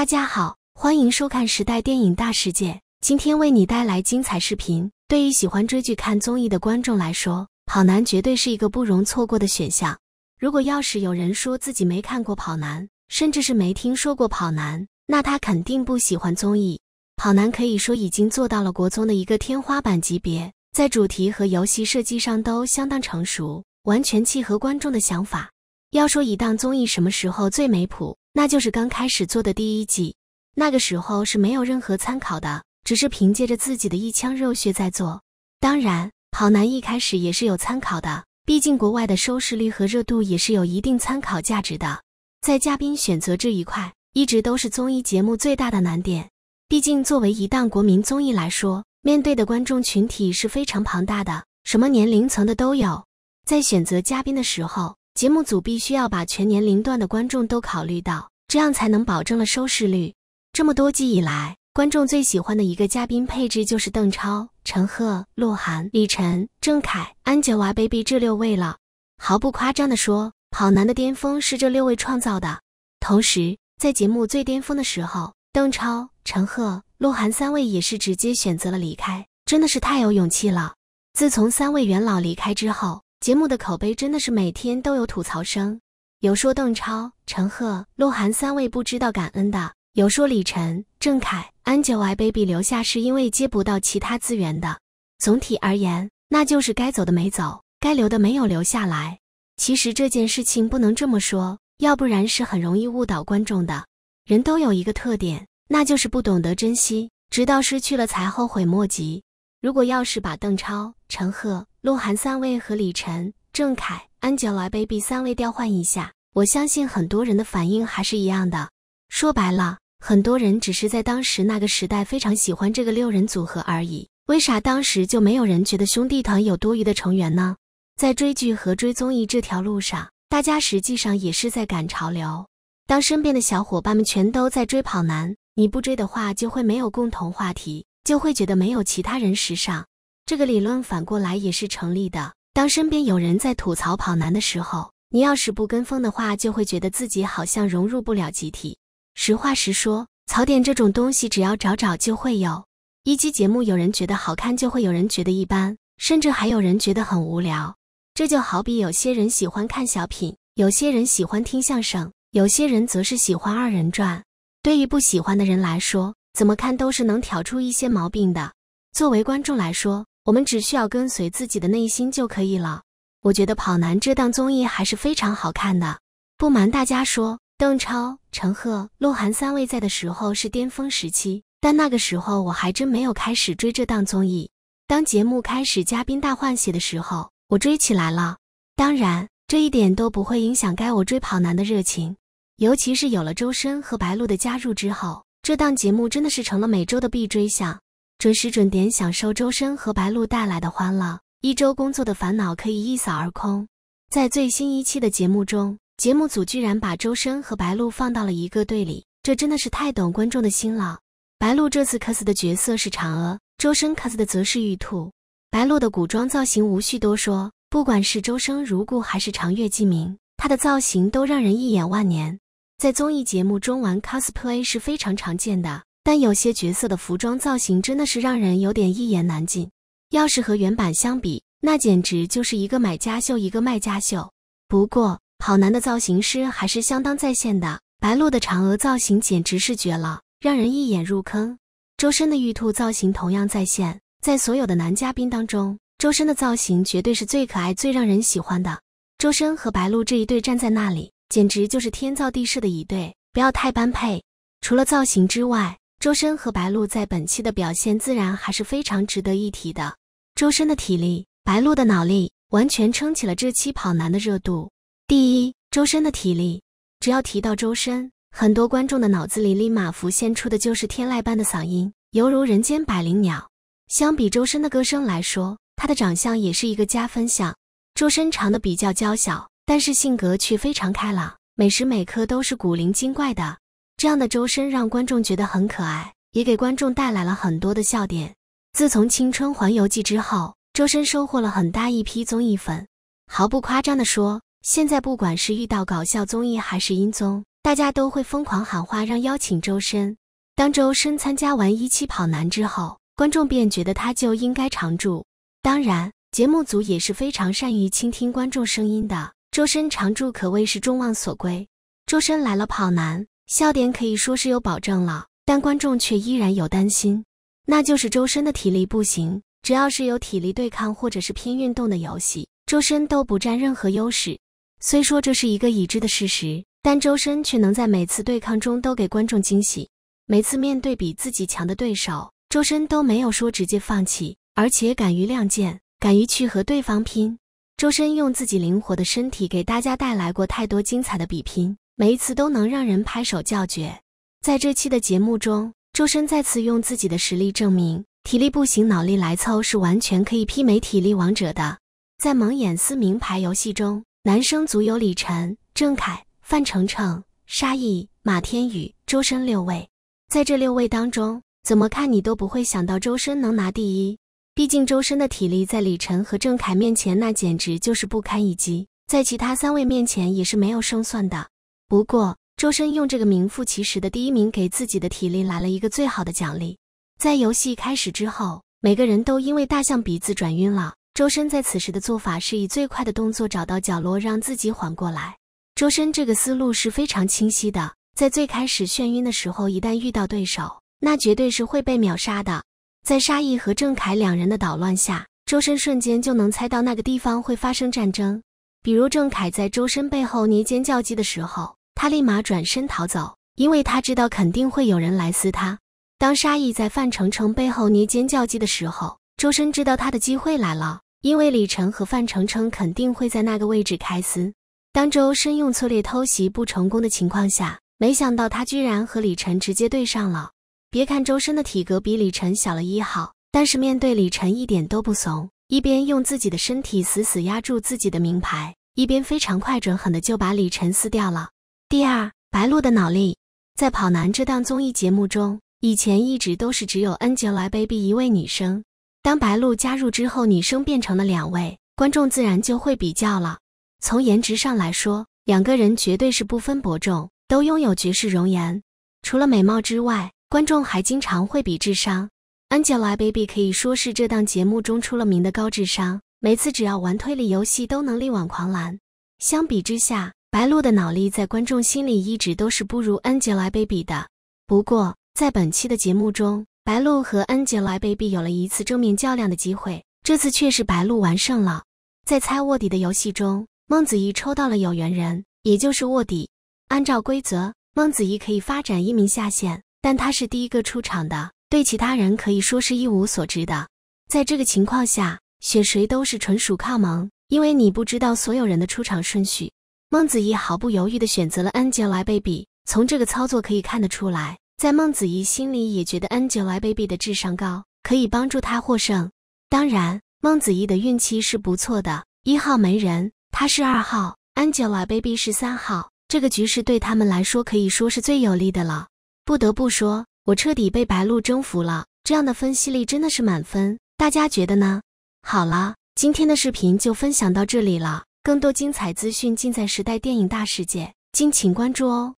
大家好，欢迎收看《时代电影大事件》，今天为你带来精彩视频。对于喜欢追剧看综艺的观众来说，《跑男》绝对是一个不容错过的选项。如果要是有人说自己没看过《跑男》，甚至是没听说过《跑男》，那他肯定不喜欢综艺。《跑男》可以说已经做到了国综的一个天花板级别，在主题和游戏设计上都相当成熟，完全契合观众的想法。要说一档综艺什么时候最没谱？那就是刚开始做的第一季，那个时候是没有任何参考的，只是凭借着自己的一腔热血在做。当然，跑男一开始也是有参考的，毕竟国外的收视率和热度也是有一定参考价值的。在嘉宾选择这一块，一直都是综艺节目最大的难点。毕竟作为一档国民综艺来说，面对的观众群体是非常庞大的，什么年龄层的都有。在选择嘉宾的时候，节目组必须要把全年龄段的观众都考虑到，这样才能保证了收视率。这么多季以来，观众最喜欢的一个嘉宾配置就是邓超、陈赫、鹿晗、李晨、郑恺、安吉娃 baby 这六位了。毫不夸张地说，跑男的巅峰是这六位创造的。同时，在节目最巅峰的时候，邓超、陈赫、鹿晗三位也是直接选择了离开，真的是太有勇气了。自从三位元老离开之后，节目的口碑真的是每天都有吐槽声，有说邓超、陈赫、鹿晗三位不知道感恩的，有说李晨、郑恺、Angelababy 留下是因为接不到其他资源的。总体而言，那就是该走的没走，该留的没有留下来。其实这件事情不能这么说，要不然是很容易误导观众的。人都有一个特点，那就是不懂得珍惜，直到失去了才后悔莫及。如果要是把邓超、陈赫、鹿晗三位和李晨、郑恺、Angelababy 三位调换一下，我相信很多人的反应还是一样的。说白了，很多人只是在当时那个时代非常喜欢这个六人组合而已。为啥当时就没有人觉得兄弟团有多余的成员呢？在追剧和追综艺这条路上，大家实际上也是在赶潮流。当身边的小伙伴们全都在追跑男，你不追的话，就会没有共同话题。就会觉得没有其他人时尚，这个理论反过来也是成立的。当身边有人在吐槽跑男的时候，你要是不跟风的话，就会觉得自己好像融入不了集体。实话实说，槽点这种东西，只要找找就会有。一期节目有人觉得好看，就会有人觉得一般，甚至还有人觉得很无聊。这就好比有些人喜欢看小品，有些人喜欢听相声，有些人则是喜欢二人转。对于不喜欢的人来说。怎么看都是能挑出一些毛病的。作为观众来说，我们只需要跟随自己的内心就可以了。我觉得《跑男》这档综艺还是非常好看的。不瞒大家说，邓超、陈赫、鹿晗三位在的时候是巅峰时期，但那个时候我还真没有开始追这档综艺。当节目开始嘉宾大换血的时候，我追起来了。当然，这一点都不会影响该我追《跑男》的热情，尤其是有了周深和白鹿的加入之后。这档节目真的是成了每周的必追项，准时准点享受周深和白鹿带来的欢乐，一周工作的烦恼可以一扫而空。在最新一期的节目中，节目组居然把周深和白鹿放到了一个队里，这真的是太懂观众的心了。白鹿这次 cos 的角色是嫦娥，周深 cos 的则是玉兔。白鹿的古装造型无需多说，不管是周生如故还是长月烬明，她的造型都让人一眼万年。在综艺节目中玩 cosplay 是非常常见的，但有些角色的服装造型真的是让人有点一言难尽。要是和原版相比，那简直就是一个买家秀一个卖家秀。不过跑男的造型师还是相当在线的，白鹿的嫦娥造型简直是绝了，让人一眼入坑。周深的玉兔造型同样在线，在所有的男嘉宾当中，周深的造型绝对是最可爱、最让人喜欢的。周深和白鹿这一对站在那里。简直就是天造地设的一对，不要太般配。除了造型之外，周深和白鹿在本期的表现自然还是非常值得一提的。周深的体力，白鹿的脑力，完全撑起了这期跑男的热度。第一，周深的体力，只要提到周深，很多观众的脑子里立马浮现出的就是天籁般的嗓音，犹如人间百灵鸟。相比周深的歌声来说，他的长相也是一个加分项。周深长得比较娇小。但是性格却非常开朗，每时每刻都是古灵精怪的。这样的周深让观众觉得很可爱，也给观众带来了很多的笑点。自从《青春环游记》之后，周深收获了很大一批综艺粉。毫不夸张地说，现在不管是遇到搞笑综艺还是音综，大家都会疯狂喊话让邀请周深。当周深参加完一期跑男之后，观众便觉得他就应该常驻。当然，节目组也是非常善于倾听观众声音的。周深常驻可谓是众望所归，周深来了跑男笑点可以说是有保证了，但观众却依然有担心，那就是周深的体力不行。只要是有体力对抗或者是拼运动的游戏，周深都不占任何优势。虽说这是一个已知的事实，但周深却能在每次对抗中都给观众惊喜。每次面对比自己强的对手，周深都没有说直接放弃，而且敢于亮剑，敢于去和对方拼。周深用自己灵活的身体给大家带来过太多精彩的比拼，每一次都能让人拍手叫绝。在这期的节目中，周深再次用自己的实力证明，体力不行，脑力来凑是完全可以媲美体力王者的。在蒙眼撕名牌游戏中，男生组有李晨、郑恺、范丞丞、沙溢、马天宇、周深六位。在这六位当中，怎么看你都不会想到周深能拿第一。毕竟周深的体力在李晨和郑恺面前，那简直就是不堪一击，在其他三位面前也是没有胜算的。不过，周深用这个名副其实的第一名，给自己的体力来了一个最好的奖励。在游戏开始之后，每个人都因为大象鼻子转晕了。周深在此时的做法是以最快的动作找到角落，让自己缓过来。周深这个思路是非常清晰的。在最开始眩晕的时候，一旦遇到对手，那绝对是会被秒杀的。在沙溢和郑凯两人的捣乱下，周深瞬间就能猜到那个地方会发生战争。比如郑凯在周深背后捏尖叫鸡的时候，他立马转身逃走，因为他知道肯定会有人来撕他。当沙溢在范丞丞背后捏尖叫鸡的时候，周深知道他的机会来了，因为李晨和范丞丞肯定会在那个位置开撕。当周深用策略偷袭不成功的情况下，没想到他居然和李晨直接对上了。别看周深的体格比李晨小了一号，但是面对李晨一点都不怂，一边用自己的身体死死压住自己的名牌，一边非常快准狠的就把李晨撕掉了。第二，白鹿的脑力，在《跑男》这档综艺节目中，以前一直都是只有 Angelababy 一位女生，当白鹿加入之后，女生变成了两位，观众自然就会比较了。从颜值上来说，两个人绝对是不分伯仲，都拥有绝世容颜。除了美貌之外，观众还经常会比智商，Angelababy 可以说是这档节目中出了名的高智商，每次只要玩推理游戏都能力挽狂澜。相比之下，白鹿的脑力在观众心里一直都是不如 Angelababy 的。不过，在本期的节目中，白鹿和 Angelababy 有了一次正面较量的机会，这次却是白鹿完胜了。在猜卧底的游戏中，孟子义抽到了有缘人，也就是卧底。按照规则，孟子义可以发展一名下线。但他是第一个出场的，对其他人可以说是一无所知的。在这个情况下，选谁都是纯属靠蒙，因为你不知道所有人的出场顺序。孟子义毫不犹豫地选择了 Angelababy。从这个操作可以看得出来，在孟子义心里也觉得 Angelababy 的智商高，可以帮助他获胜。当然，孟子义的运气是不错的。一号没人，他是二号，Angelababy 是三号。这个局势对他们来说可以说是最有利的了。不得不说，我彻底被白鹿征服了。这样的分析力真的是满分，大家觉得呢？好了，今天的视频就分享到这里了，更多精彩资讯尽在《时代电影大世界》，敬请关注哦。